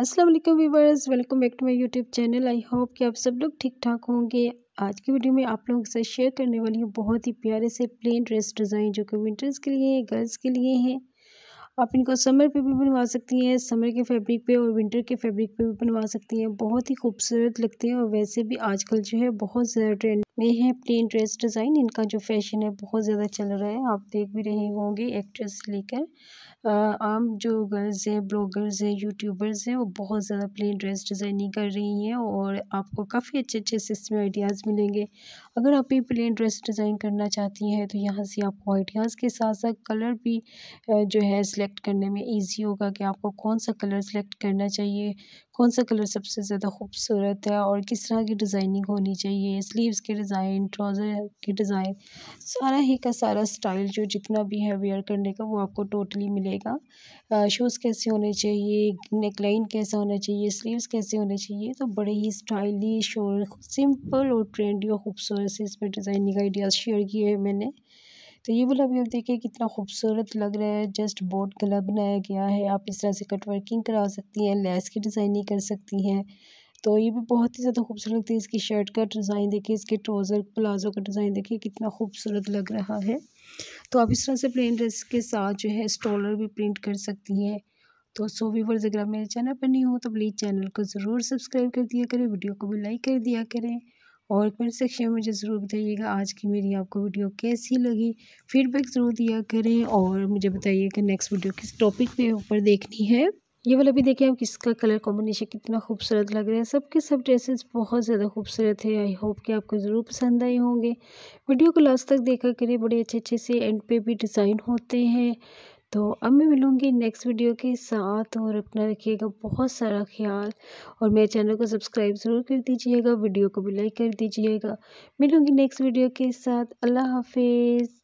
अस्सलाम वालेकुम welcome back to my YouTube channel I hope कि आप सब लोग ठीक ठाक होंगे आज की वीडियो में आप लोगों के साथ शेयर करने वाली हूँ बहुत ही प्यारे से प्लेन ड्रेस डिज़ाइन जो कि विंटर्स के लिए हैं गर्ल्स के लिए हैं आप इनको समर पे भी बनवा सकती हैं समर के फैब्रिक पे और विंटर के फैब्रिक पे भी बनवा सकती हैं बहुत ही खूबसूरत लगते हैं और वैसे भी आजकल जो है बहुत ज़्यादा ट्रेंड ये है प्लेन ड्रेस डिज़ाइन इनका जो फैशन है बहुत ज़्यादा चल रहा है आप देख भी रहे होंगे एक्ट्रेस लेकर आम जो गर्ल्स हैं ब्लॉगर्स हैं यूट्यूबर्स हैं वो बहुत ज़्यादा प्लेन ड्रेस डिज़ाइनिंग कर रही हैं और आपको काफ़ी अच्छे अच्छे से इसमें आइडियाज़ मिलेंगे अगर आप ये प्लेन ड्रेस डिज़ाइन करना चाहती हैं तो यहाँ से आपको आइडियाज़ के साथ साथ कलर भी जो है सिलेक्ट करने में ईजी होगा कि आपको कौन सा कलर सेलेक्ट करना चाहिए कौन सा कलर सबसे ज़्यादा खूबसूरत है और किस तरह की डिज़ाइनिंग होनी चाहिए स्लीवस के डिज़ाइन ट्राउज़र की डिज़ाइन सारा ही का सारा स्टाइल जो जितना भी है वेयर करने का वो आपको टोटली मिलेगा शूज़ कैसे होने चाहिए नेकलाइन कैसा होना चाहिए स्लीव्स कैसे होने चाहिए तो बड़े ही स्टाइलिश और सिंपल और ट्रेंडी और खूबसूरत से इसमें डिज़ाइनिंग आइडियाज़ शेयर किए हैं मैंने तो ये वाला भी आप देखिए कितना खूबसूरत लग रहा है जस्ट बोर्ड गला बनाया गया है आप इस तरह से कट वर्किंग करा सकती हैं लेस की डिज़ाइनिंग कर सकती हैं तो ये भी बहुत ही ज़्यादा खूबसूरत लगती है इसकी शर्ट का डिज़ाइन देखिए इसके ट्राउज़र प्लाजो का डिज़ाइन देखिए कितना खूबसूरत लग रहा है तो आप इस तरह से प्लेन ड्रेस के साथ जो है स्टॉलर भी प्रिंट कर सकती हैं तो सो व्यूवर्स अगर आप मेरे चैनल पर नहीं हो तो प्लीज़ चैनल को ज़रूर सब्सक्राइब कर दिया करें वीडियो को भी लाइक कर दिया करें और कमेंट सेक्शन में मुझे ज़रूर बताइएगा आज की मेरी आपको वीडियो कैसी लगी फीडबैक ज़रूर दिया करें और मुझे बताइएगा नेक्स्ट वीडियो किस टॉपिक पे ऊपर देखनी है ये वाला भी देखिए आप किसका कलर कॉम्बिनेशन कितना खूबसूरत लग रहा है सबके सब ड्रेसेस बहुत ज़्यादा खूबसूरत है आई होप कि आपको ज़रूर पसंद आए होंगे वीडियो को लास्ट तक देखा करिए बड़े अच्छे अच्छे से एंड पे भी डिज़ाइन होते हैं तो अब मैं मिलूँगी नेक्स्ट वीडियो के साथ और अपना रखिएगा बहुत सारा ख्याल और मेरे चैनल को सब्सक्राइब ज़रूर कर दीजिएगा वीडियो को भी लाइक कर दीजिएगा मिलूँगी नेक्स्ट वीडियो के साथ अल्लाह हाफिज़